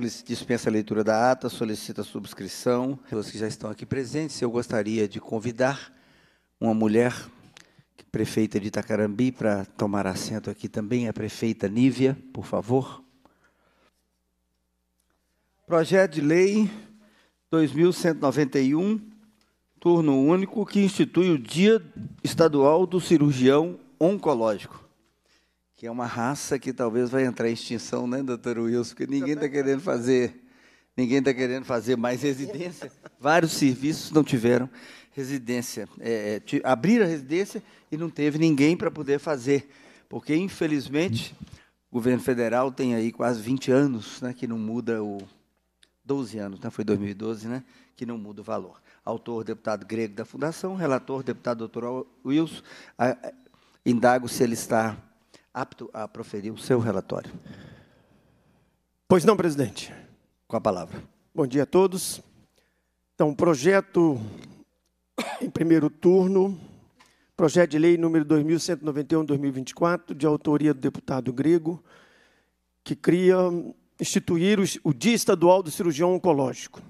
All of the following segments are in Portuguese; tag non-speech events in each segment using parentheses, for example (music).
dispensa a leitura da ata, solicita a subscrição. Pessoas que já estão aqui presentes, eu gostaria de convidar uma mulher, é prefeita de Itacarambi, para tomar assento aqui também, a prefeita Nívia, por favor. Projeto de Lei 2191, turno único, que institui o Dia Estadual do Cirurgião Oncológico que é uma raça que talvez vai entrar em extinção, né, doutor Wilson? Porque ninguém está querendo fazer, ninguém está querendo fazer mais residência. Vários serviços não tiveram residência, é, é abrir a residência e não teve ninguém para poder fazer, porque infelizmente o governo federal tem aí quase 20 anos, né, que não muda o 12 anos, né, foi 2012, né, que não muda o valor. Autor, deputado grego da Fundação, relator, deputado doutor Wilson, indago se ele está apto a proferir o seu relatório. Pois não, presidente. Com a palavra. Bom dia a todos. Então, projeto em primeiro turno, projeto de lei número 2191/2024, de autoria do deputado Grego, que cria instituir o Dia Estadual do Cirurgião Oncológico.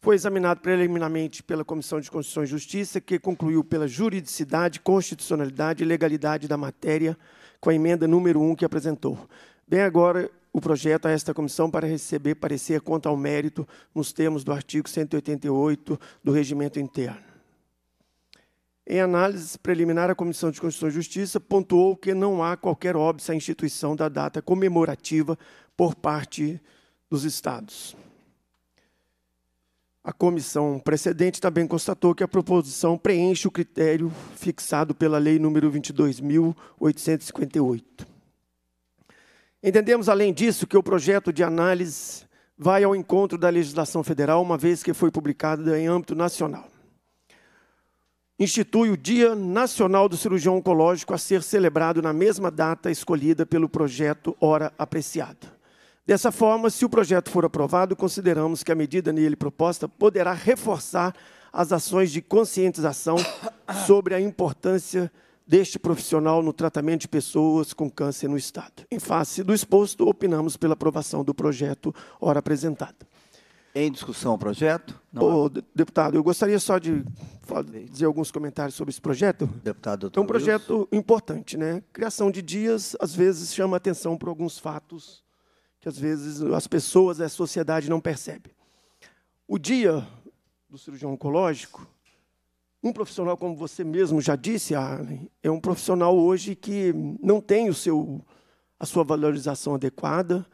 Foi examinado preliminarmente pela Comissão de Constituição e Justiça, que concluiu pela juridicidade, constitucionalidade e legalidade da matéria com a emenda número 1 que apresentou. Bem agora o projeto a esta comissão para receber parecer quanto ao mérito nos termos do artigo 188 do Regimento Interno. Em análise preliminar, a Comissão de Constituição e Justiça pontuou que não há qualquer óbvio à instituição da data comemorativa por parte dos Estados. A comissão precedente também constatou que a proposição preenche o critério fixado pela Lei nº 22.858. Entendemos, além disso, que o projeto de análise vai ao encontro da legislação federal, uma vez que foi publicado em âmbito nacional. Institui o Dia Nacional do Cirurgião Oncológico a ser celebrado na mesma data escolhida pelo projeto Hora Apreciada. Dessa forma, se o projeto for aprovado, consideramos que a medida nele proposta poderá reforçar as ações de conscientização sobre a importância deste profissional no tratamento de pessoas com câncer no Estado. Em face do exposto, opinamos pela aprovação do projeto ora apresentado. Em discussão o projeto? Ô, deputado, eu gostaria só de dizer alguns comentários sobre esse projeto. Deputado, é um projeto Wilson. importante, né? Criação de dias, às vezes, chama atenção por alguns fatos que às vezes as pessoas, a sociedade não percebe. O dia do cirurgião oncológico, um profissional, como você mesmo já disse, Arlen, é um profissional hoje que não tem o seu, a sua valorização adequada,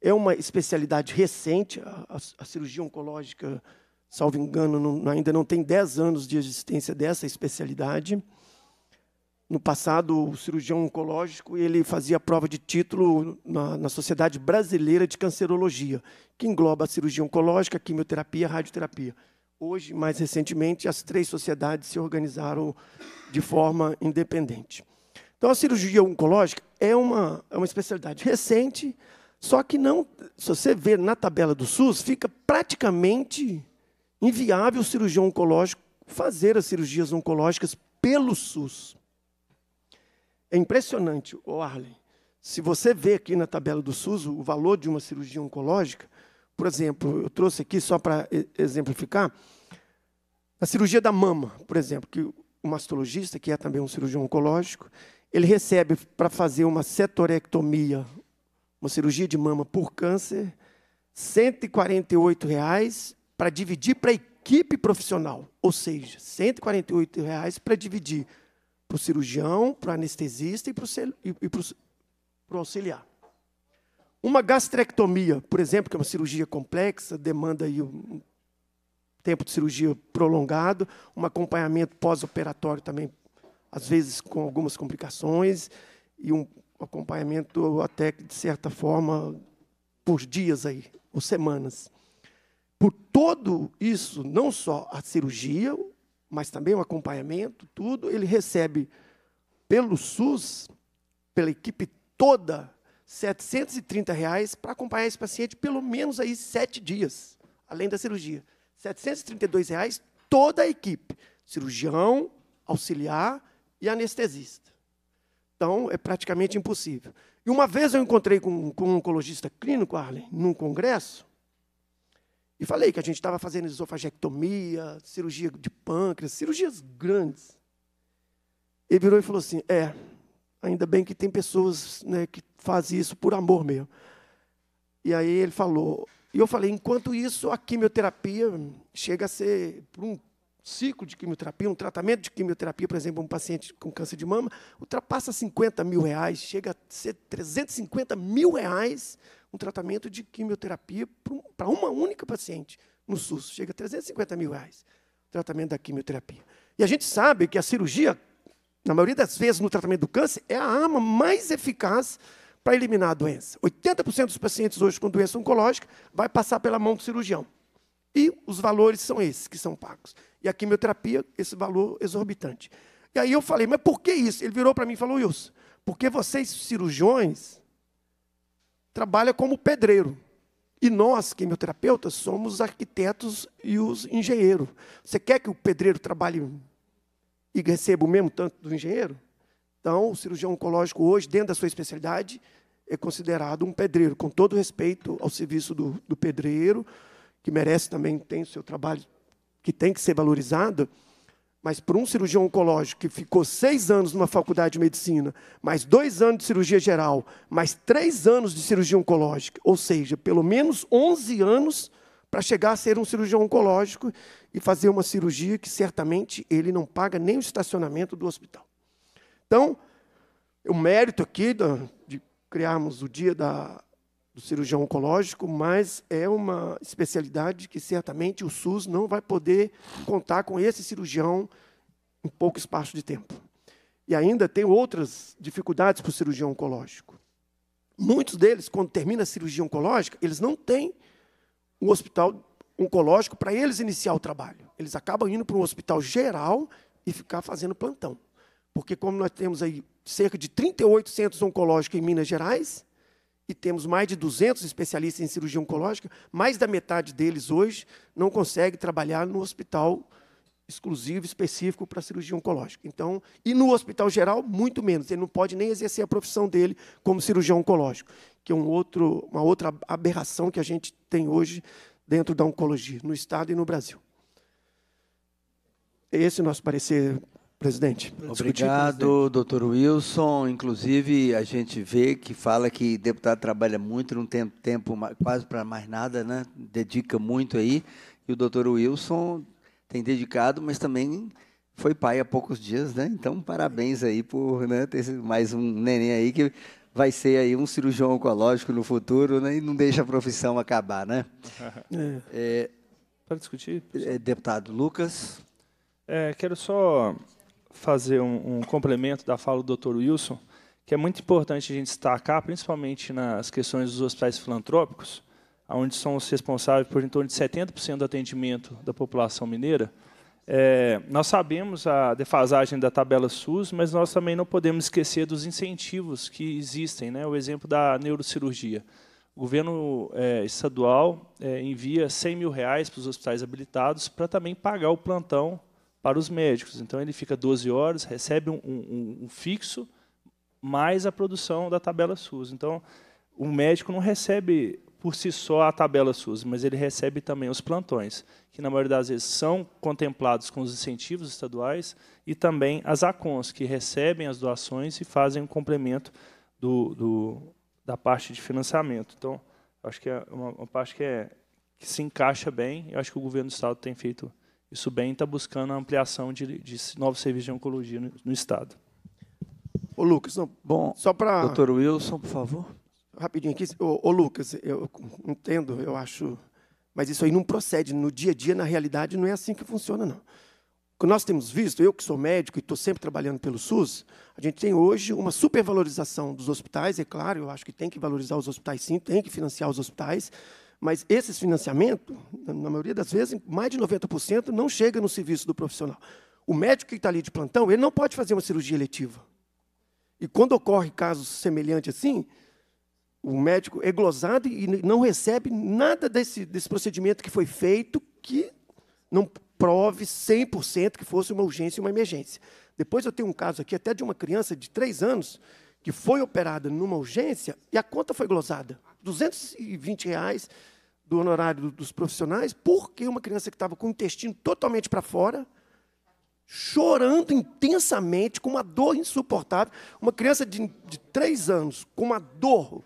é uma especialidade recente, a, a, cirurgia oncológica, salvo engano, não, ainda não tem 10 anos de existência dessa especialidade no passado o cirurgião oncológico, ele fazia prova de título na, na, Sociedade Brasileira de Cancerologia, que engloba a cirurgia oncológica, a quimioterapia e radioterapia. Hoje, mais recentemente, as três sociedades se organizaram de forma independente. Então, a cirurgia oncológica é uma, é uma especialidade recente, só que não, se você ver na tabela do SUS, fica praticamente inviável o cirurgião oncológico fazer as cirurgias oncológicas pelo SUS. É impressionante, oh Arlen. Se você vê aqui na tabela do SUS o valor de uma cirurgia oncológica, por exemplo, eu trouxe aqui só para exemplificar, a cirurgia da mama, por exemplo, que o mastologista, que é também um cirurgião oncológico, ele recebe para fazer uma setorectomia, uma cirurgia de mama por câncer, R$ reais para dividir para a equipe profissional, ou seja, R$ reais para dividir para o cirurgião, para o anestesista e para o auxiliar. Uma gastrectomia, por exemplo, que é uma cirurgia complexa, demanda aí um tempo de cirurgia prolongado, um acompanhamento pós-operatório também, às vezes com algumas complicações, e um acompanhamento até de certa forma, por dias aí, ou semanas. Por todo isso, não só a cirurgia, mas também o acompanhamento, tudo, ele recebe pelo SUS, pela equipe toda, 730 reais para acompanhar esse paciente pelo menos aí sete dias, além da cirurgia. 732 reais toda a equipe, cirurgião, auxiliar e anestesista. Então, é praticamente impossível. E uma vez eu encontrei com, com um oncologista clínico, Arlen, num congresso, e falei que a gente estava fazendo esofagectomia, cirurgia de pâncreas, cirurgias grandes. Ele virou e falou assim: É, ainda bem que tem pessoas né, que fazem isso por amor mesmo. E aí ele falou. E eu falei: Enquanto isso, a quimioterapia chega a ser, por um ciclo de quimioterapia, um tratamento de quimioterapia, por exemplo, um paciente com câncer de mama, ultrapassa 50 mil reais, chega a ser 350 mil reais um tratamento de quimioterapia para uma única paciente no SUS. Chega a 350 mil reais o tratamento da quimioterapia. E a gente sabe que a cirurgia, na maioria das vezes, no tratamento do câncer, é a arma mais eficaz para eliminar a doença. 80% dos pacientes hoje com doença oncológica vai passar pela mão do cirurgião. E os valores são esses que são pagos. E a quimioterapia, esse valor exorbitante. E aí eu falei, mas por que isso? Ele virou para mim e falou, Wilson, porque vocês cirurgiões trabalham como pedreiro. E nós, quimioterapeutas, somos arquitetos e os engenheiros. Você quer que o pedreiro trabalhe e receba o mesmo tanto do engenheiro? Então, o cirurgião oncológico hoje, dentro da sua especialidade, é considerado um pedreiro, com todo respeito ao serviço do, do pedreiro, que merece também, tem o seu trabalho, que tem que ser valorizado, mas para um cirurgião oncológico que ficou seis anos numa faculdade de medicina, mais dois anos de cirurgia geral, mais três anos de cirurgia oncológica, ou seja, pelo menos 11 anos para chegar a ser um cirurgião oncológico e fazer uma cirurgia que certamente ele não paga nem o estacionamento do hospital. Então, o mérito aqui de criarmos o dia da do cirurgião oncológico, mas é uma especialidade que certamente o SUS não vai poder contar com esse cirurgião em pouco espaço de tempo. E ainda tem outras dificuldades para o cirurgião oncológico. Muitos deles, quando termina a cirurgia oncológica, eles não têm um hospital oncológico para eles iniciar o trabalho. Eles acabam indo para um hospital geral e ficar fazendo plantão. Porque como nós temos aí cerca de 38 centros oncológicos em Minas Gerais, e temos mais de 200 especialistas em cirurgia oncológica, mais da metade deles hoje não consegue trabalhar no hospital exclusivo, específico para cirurgia oncológica. Então, e no hospital geral, muito menos. Ele não pode nem exercer a profissão dele como cirurgião oncológico, que é um outro, uma outra aberração que a gente tem hoje dentro da oncologia, no Estado e no Brasil. Esse é o nosso parecer Presidente. Obrigado, doutor Wilson. Inclusive, a gente vê que fala que deputado trabalha muito, não tem tempo quase para mais nada, né? dedica muito aí. E o doutor Wilson tem dedicado, mas também foi pai há poucos dias, né? Então, parabéns aí por né, ter mais um neném aí que vai ser aí um cirurgião oncológico no futuro, né? E não deixa a profissão acabar, né? (laughs) É. É, para discutir? é Deputado Lucas. É, quero só fazer um, um complemento da fala do Dr. Wilson, que é muito importante a gente destacar, principalmente nas questões dos hospitais filantrópicos, onde são os responsáveis por em torno de 70% do atendimento da população mineira. É, nós sabemos a defasagem da tabela SUS, mas nós também não podemos esquecer dos incentivos que existem. Né? O exemplo da neurocirurgia. O governo é, estadual é, envia 100 mil reais para os hospitais habilitados para também pagar o plantão para os médicos. Então ele fica 12 horas, recebe um, um, um fixo mais a produção da tabela SUS. Então o médico não recebe por si só a tabela SUS, mas ele recebe também os plantões, que na maioria das vezes são contemplados com os incentivos estaduais e também as ACONs, que recebem as doações e fazem o um complemento do, do, da parte de financiamento. Então, acho que é uma, uma parte que, é, que se encaixa bem, eu acho que o governo do Estado tem feito isso bem está buscando a ampliação de, de novos serviços de oncologia no, no Estado. Ô, Lucas, bom, só para... Doutor Wilson, por favor. Rapidinho aqui. Ô, ô, Lucas, eu entendo, eu acho... Mas isso aí não procede. No dia a dia, na realidade, não é assim que funciona, não. O que nós temos visto, eu que sou médico e estou sempre trabalhando pelo SUS, a gente tem hoje uma supervalorização dos hospitais, é claro, eu acho que tem que valorizar os hospitais sim, tem que financiar os hospitais, mas esses financiamentos, na maioria das vezes, mais de 90% não chega no serviço do profissional. O médico que está ali de plantão, ele não pode fazer uma cirurgia eletiva. E quando ocorre casos semelhantes assim, o médico é glosado e não recebe nada desse, desse procedimento que foi feito que não prove 100% que fosse uma urgência e uma emergência. Depois eu tenho um caso aqui até de uma criança de 3 anos que foi operada numa urgência e a conta foi glosada. 220 reais do honorário dos profissionais, porque uma criança que estava com o intestino totalmente para fora, chorando intensamente, com uma dor insuportável, uma criança de, de três anos, com uma dor.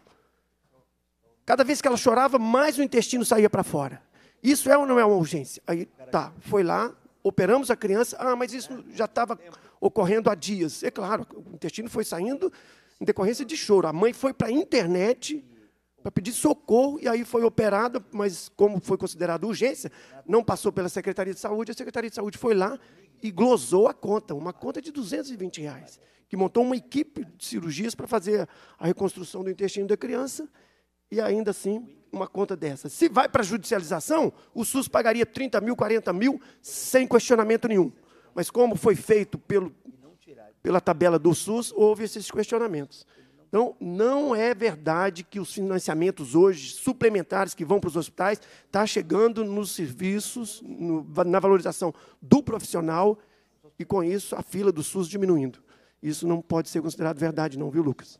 Cada vez que ela chorava, mais o intestino saía para fora. Isso é ou não é uma urgência? Aí, tá, foi lá, operamos a criança. Ah, mas isso já estava ocorrendo há dias. É claro, o intestino foi saindo em decorrência de choro. A mãe foi para a internet para pedir socorro, e aí foi operado, mas como foi considerado urgência, não passou pela Secretaria de Saúde, a Secretaria de Saúde foi lá e glosou a conta, uma conta de 220 reais, que montou uma equipe de cirurgias para fazer a reconstrução do intestino da criança, e ainda assim, uma conta dessa. Se vai para judicialização, o SUS pagaria 30 mil, 40 mil, sem questionamento nenhum. Mas como foi feito pelo, pela tabela do SUS, houve esses questionamentos. Então, não é verdade que os financiamentos hoje suplementares que vão para os hospitais está chegando nos serviços, no, na valorização do profissional e com isso a fila do SUS diminuindo. Isso não pode ser considerado verdade, não, viu, Lucas?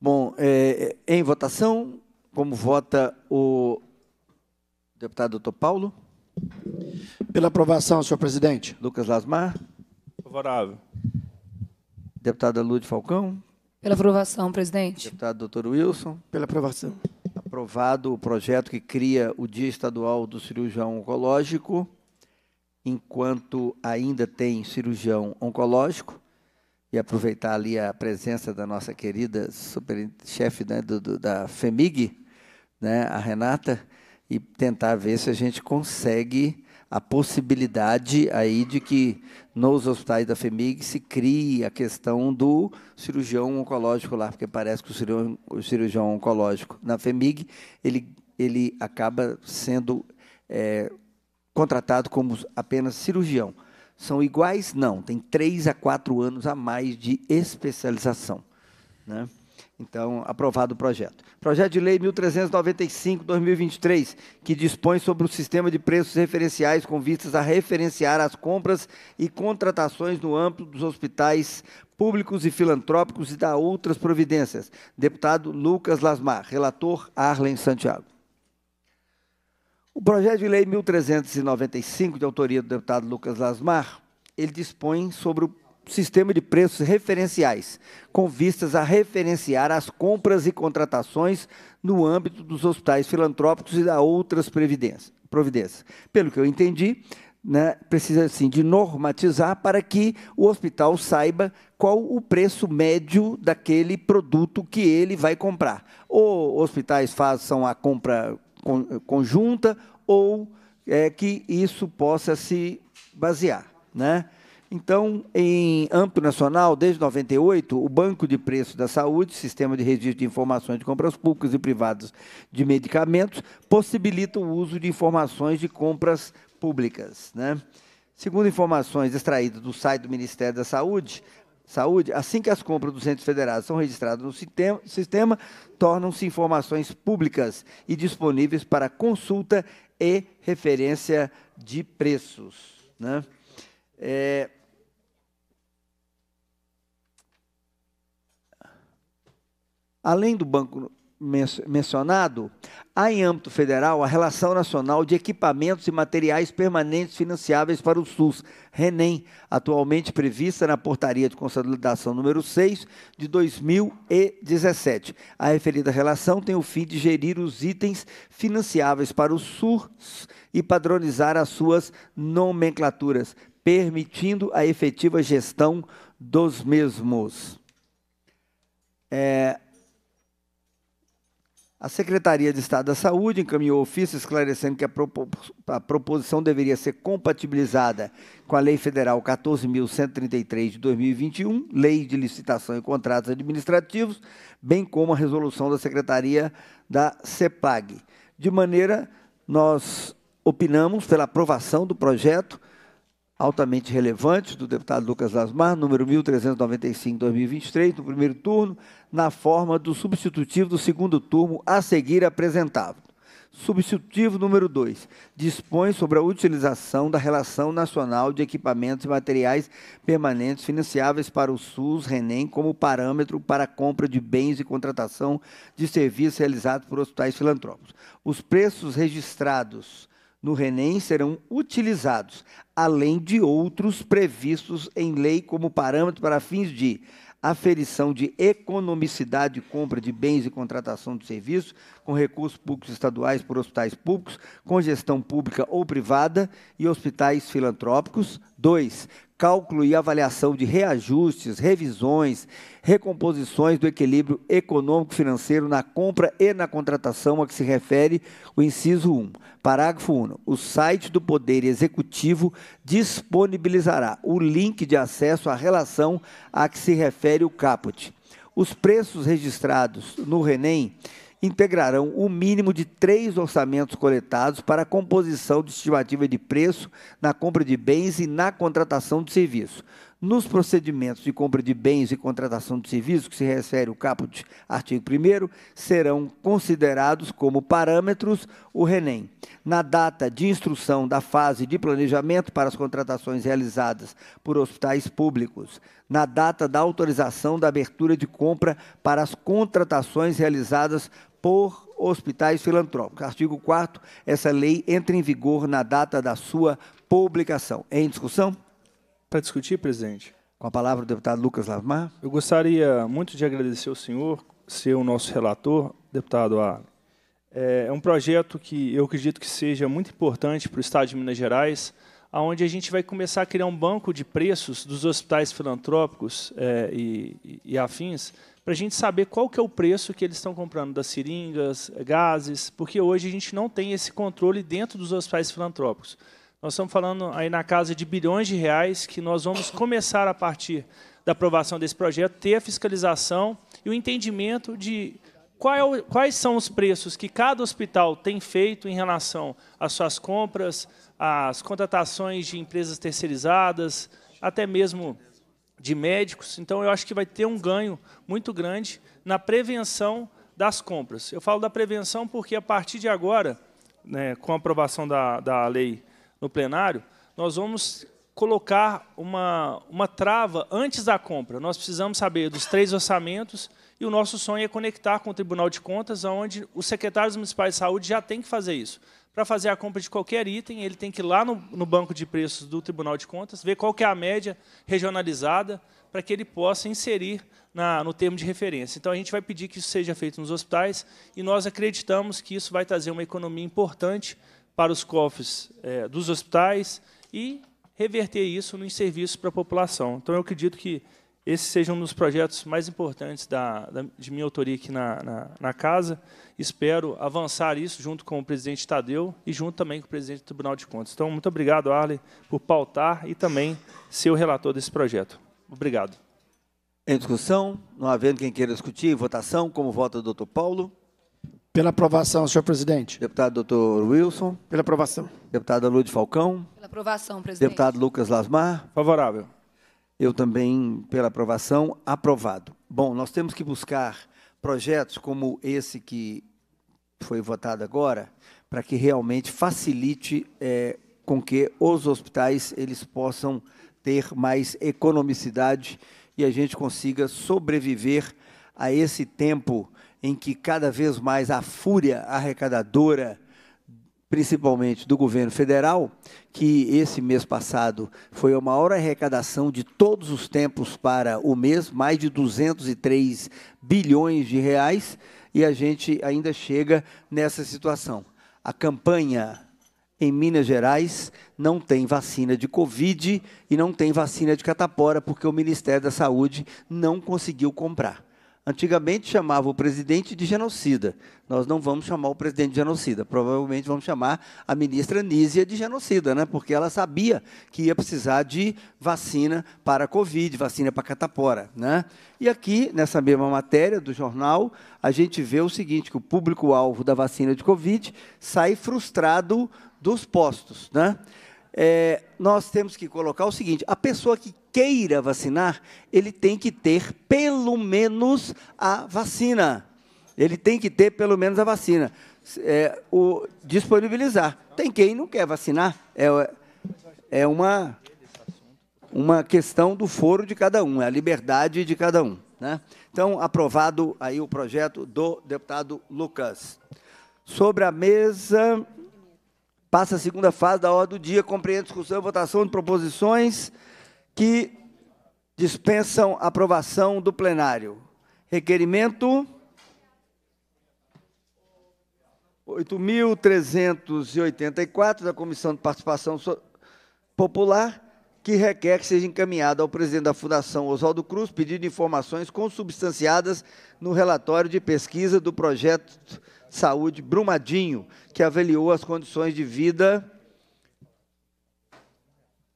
Bom, é, é em votação, como vota o deputado doutor Paulo? Pela aprovação, senhor presidente. Lucas Lasmar. Favorável. Deputada Lúdia Falcão. Pela aprovação, presidente. Deputado doutor Wilson. Pela aprovação. Aprovado o projeto que cria o Dia Estadual do Cirurgião Oncológico, enquanto ainda tem cirurgião oncológico, e aproveitar ali a presença da nossa querida chefe né, do, do, da FEMIG, né, a Renata, e tentar ver se a gente consegue a possibilidade aí de que nos hospitais da FEMIG se crie a questão do cirurgião oncológico lá, porque parece que o cirurgião, o cirurgião oncológico na FEMIG, ele, ele acaba sendo é, contratado como apenas cirurgião. São iguais? Não, tem três a quatro anos a mais de especialização. Né? Então, aprovado o projeto. Projeto de Lei 1395-2023, que dispõe sobre o sistema de preços referenciais com vistas a referenciar as compras e contratações no âmbito dos hospitais públicos e filantrópicos e da outras providências. Deputado Lucas Lasmar. Relator Arlen Santiago. O projeto de lei 1395, de autoria do deputado Lucas Lasmar, ele dispõe sobre o sistema de preços referenciais, com vistas a referenciar as compras e contratações no âmbito dos hospitais filantrópicos e da outras providências. Pelo que eu entendi, né, precisa assim de normatizar para que o hospital saiba qual o preço médio daquele produto que ele vai comprar. Ou hospitais façam a compra conjunta, ou é, que isso possa se basear, né? Então, em âmbito nacional, desde 98, o Banco de Preços da Saúde, Sistema de Registro de Informações de Compras Públicas e Privadas de Medicamentos, possibilita o uso de informações de compras públicas. Né? Segundo informações extraídas do site do Ministério da Saúde, Saúde, assim que as compras dos centros federados são registradas no sistema, sistema tornam-se informações públicas e disponíveis para consulta e referência de preços. Né? É, Além do banco mencionado, há em âmbito federal a Relação Nacional de Equipamentos e Materiais Permanentes Financiáveis para o SUS, RENEM, atualmente prevista na Portaria de Consolidação número 6 de 2017. A referida relação tem o fim de gerir os itens financiáveis para o SUS e padronizar as suas nomenclaturas, permitindo a efetiva gestão dos mesmos. É, a Secretaria de Estado da Saúde encaminhou ofício esclarecendo que a, propo a proposição deveria ser compatibilizada com a Lei Federal 14.133 de 2021, Lei de Licitação e Contratos Administrativos, bem como a resolução da Secretaria da CEPAG. De maneira, nós opinamos pela aprovação do projeto altamente relevantes do deputado Lucas Lasmar, número 1395-2023, no primeiro turno, na forma do substitutivo do segundo turno a seguir apresentado. Substitutivo número 2. Dispõe sobre a utilização da Relação Nacional de Equipamentos e Materiais Permanentes financiáveis para o SUS, RENEM, como parâmetro para a compra de bens e contratação de serviços realizados por hospitais filantrópicos. Os preços registrados no Renem serão utilizados, além de outros previstos em lei como parâmetro para fins de aferição de economicidade de compra de bens e contratação de serviços com recursos públicos estaduais por hospitais públicos, com gestão pública ou privada e hospitais filantrópicos. 2 cálculo e avaliação de reajustes, revisões, recomposições do equilíbrio econômico-financeiro na compra e na contratação a que se refere o inciso 1. Parágrafo 1. O site do Poder Executivo disponibilizará o link de acesso à relação a que se refere o caput. Os preços registrados no RENEM integrarão o mínimo de três orçamentos coletados para a composição de estimativa de preço na compra de bens e na contratação de serviço. Nos procedimentos de compra de bens e contratação de serviços, que se refere ao caput artigo 1 serão considerados como parâmetros o RENEM. Na data de instrução da fase de planejamento para as contratações realizadas por hospitais públicos, na data da autorização da abertura de compra para as contratações realizadas por hospitais filantrópicos. Artigo 4 essa lei entra em vigor na data da sua publicação. Em discussão? Para discutir, presidente. Com a palavra o deputado Lucas Lavmar. Eu gostaria muito de agradecer ao senhor, ser o nosso relator, deputado Arlen. É, é um projeto que eu acredito que seja muito importante para o Estado de Minas Gerais, onde a gente vai começar a criar um banco de preços dos hospitais filantrópicos é, e, e, afins, para a gente saber qual que é o preço que eles estão comprando das seringas, gases, porque hoje a gente não tem esse controle dentro dos hospitais filantrópicos. Nós estamos falando aí na casa de bilhões de reais que nós vamos começar a partir da aprovação desse projeto ter a fiscalização e o entendimento de é quais são os preços que cada hospital tem feito em relação às suas compras, às contratações de empresas terceirizadas, até mesmo de médicos. Então, eu acho que vai ter um ganho muito grande na prevenção das compras. Eu falo da prevenção porque, a partir de agora, né, com a aprovação da, da lei no plenário, nós vamos colocar uma, uma trava antes da compra. Nós precisamos saber dos três orçamentos e o nosso sonho é conectar com o Tribunal de Contas, onde os secretários municipais de saúde já têm que fazer isso. Para fazer a compra de qualquer item, ele tem que ir lá no, no banco de preços do Tribunal de Contas, ver qual é a média regionalizada, para que ele possa inserir na, no termo de referência. Então, a gente vai pedir que isso seja feito nos hospitais, e nós acreditamos que isso vai trazer uma economia importante para os cofres é, dos hospitais e reverter isso nos serviços para a população. Então, eu acredito que esse seja um dos projetos mais importantes da, da, de minha autoria aqui na, na, na, casa. Espero avançar isso junto com o presidente Tadeu e junto também com o presidente do Tribunal de Contas. Então, muito obrigado, Arley, por pautar e também ser o relator desse projeto. Obrigado. Em discussão, não havendo quem queira discutir, votação, como vota o doutor Paulo? Pela aprovação, senhor presidente. Deputado doutor Wilson. Pela aprovação. Deputada Lúcia Falcão. Pela aprovação, presidente. Deputado Lucas Lasmar. Favorável eu também pela aprovação. Aprovado. Bom, nós temos que buscar projetos como esse que foi votado agora, para que realmente facilite é, com que os hospitais eles possam ter mais economicidade e a gente consiga sobreviver a esse tempo em que cada vez mais a fúria arrecadadora principalmente do governo federal, que esse mês passado foi a maior arrecadação de todos os tempos para o mês, mais de 203 bilhões de reais, e a gente ainda chega nessa situação. A campanha em Minas Gerais não tem vacina de Covid e não tem vacina de catapora, porque o Ministério da Saúde não conseguiu comprar. Antigamente chamava o presidente de genocida. Nós não vamos chamar o presidente de genocida. Provavelmente vamos chamar a ministra Nízia de genocida, né? porque ela sabia que ia precisar de vacina para a Covid, vacina para catapora. Né? E aqui, nessa mesma matéria do jornal, a gente vê o seguinte, que o público-alvo da vacina de Covid sai frustrado dos postos. Né? É, nós temos que colocar o seguinte, a pessoa que queira vacinar, ele tem que ter pelo menos a vacina. Ele tem que ter pelo menos a vacina. É, o, disponibilizar. Tem quem não quer vacinar. É, é uma, uma questão do foro de cada um, é a liberdade de cada um. Né? Então, aprovado aí o projeto do deputado Lucas. Sobre a mesa, passa a segunda fase da ordem do dia, compreende discussão e votação de proposições que dispensam aprovação do plenário. Requerimento 8.384 da Comissão de Participação Popular, que requer que seja encaminhado ao presidente da Fundação Oswaldo Cruz pedido de informações consubstanciadas no relatório de pesquisa do projeto Saúde Brumadinho, que avaliou as condições de vida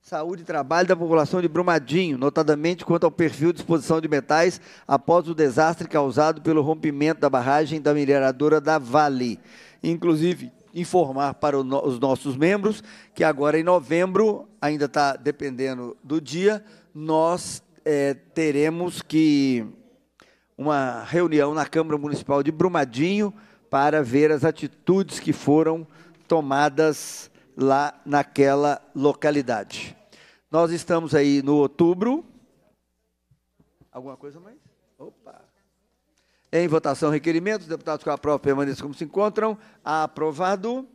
Saúde e trabalho da população de Brumadinho, notadamente quanto ao perfil de exposição de metais após o desastre causado pelo rompimento da barragem da mineradora da Vale. Inclusive, informar para os nossos membros que agora em novembro, ainda está dependendo do dia, nós é, teremos que uma reunião na Câmara Municipal de Brumadinho para ver as atitudes que foram tomadas lá naquela localidade. Nós estamos aí no outubro. Alguma coisa mais? Opa! Em votação, requerimentos. Deputados que aprovam permaneçam como se encontram. Aprovado.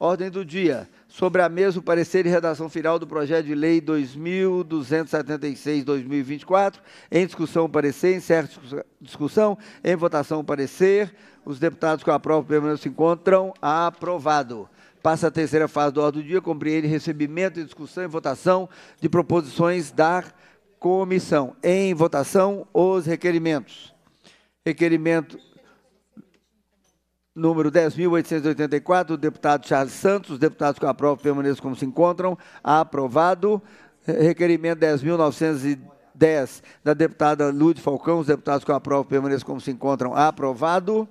Ordem do dia. Sobre a mesa, o parecer e redação final do projeto de lei 2276-2024. Em discussão, o parecer. Em certa discussão. Em votação, o parecer. Os deputados que aprovam permaneçam como se encontram. Aprovado passa a terceira fase do ordem do dia, compreende recebimento, discussão e votação de proposições da comissão. Em votação, os requerimentos. Requerimento número 10.884, do deputado Charles Santos. Os deputados que aprovam permaneçam como se encontram. Aprovado. Requerimento 10.910, da deputada Lude Falcão. Os deputados que aprovam permaneçam como se encontram. Aprovado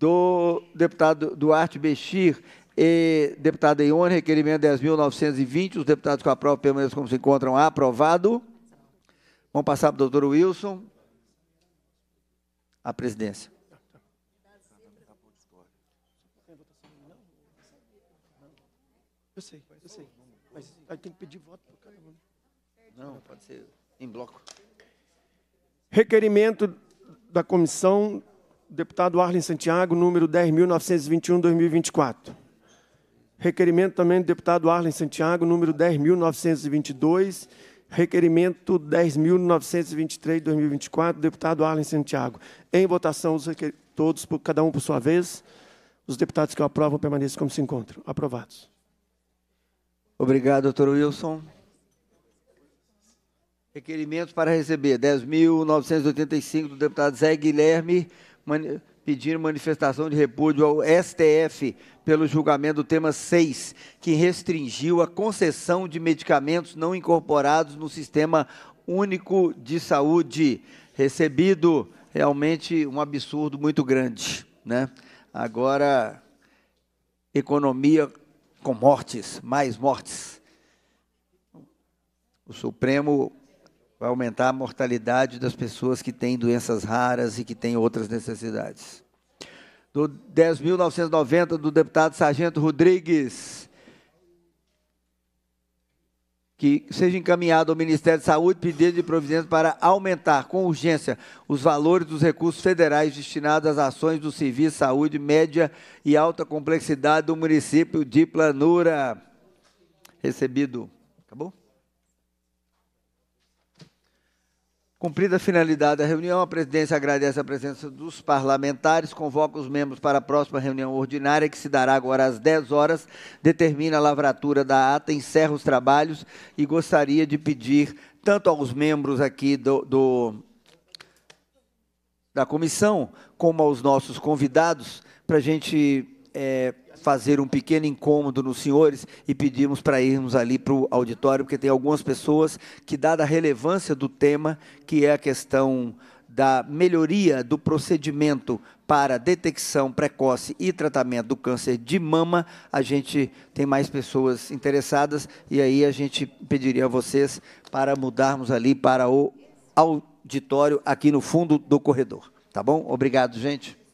do deputado Duarte Bexir, e, deputada Ione, requerimento 10.920, os deputados que aprovam menos como se encontram, aprovado. Vamos passar para o doutor Wilson. A presidência. Eu sei, eu sei. Mas aí tem que pedir voto para cada um. Não, pode ser em bloco. Requerimento da comissão, deputado Arlen Santiago, número 10.921, 2024. Requerimento também do deputado Arlen Santiago, número 10.922, requerimento 10.923, 2024, deputado Arlen Santiago. Em votação, os requer... todos, cada um por sua vez. Os deputados que o aprovam permaneçam como se encontram. Aprovados. Obrigado, doutor Wilson. Requerimento para receber 10.985 do deputado Zé Guilherme, pediram manifestação de repúdio ao STF pelo julgamento do tema 6, que restringiu a concessão de medicamentos não incorporados no sistema único de saúde. Recebido realmente um absurdo muito grande, né? Agora economia com mortes, mais mortes. O Supremo vai aumentar a mortalidade das pessoas que têm doenças raras e que têm outras necessidades. Do 10.990 do deputado Sargento Rodrigues, que seja encaminhado ao Ministério da Saúde pedido de providência para aumentar com urgência os valores dos recursos federais destinados às ações do serviço de saúde média e alta complexidade do município de Planura. Recebido. Acabou? Cumprida a finalidade da reunião, a presidência agradece a presença dos parlamentares, convoca os membros para a próxima reunião ordinária, que se dará agora às 10 horas, determina a lavratura da ata, encerra os trabalhos e gostaria de pedir tanto aos membros aqui do, do da comissão, como aos nossos convidados, para a gente é, fazer um pequeno incômodo nos senhores e pedimos para irmos ali para o auditório, porque tem algumas pessoas que, dada a relevância do tema, que é a questão da melhoria do procedimento para detecção precoce e tratamento do câncer de mama, a gente tem mais pessoas interessadas e aí a gente pediria a vocês para mudarmos ali para o auditório aqui no fundo do corredor, tá bom? Obrigado, gente.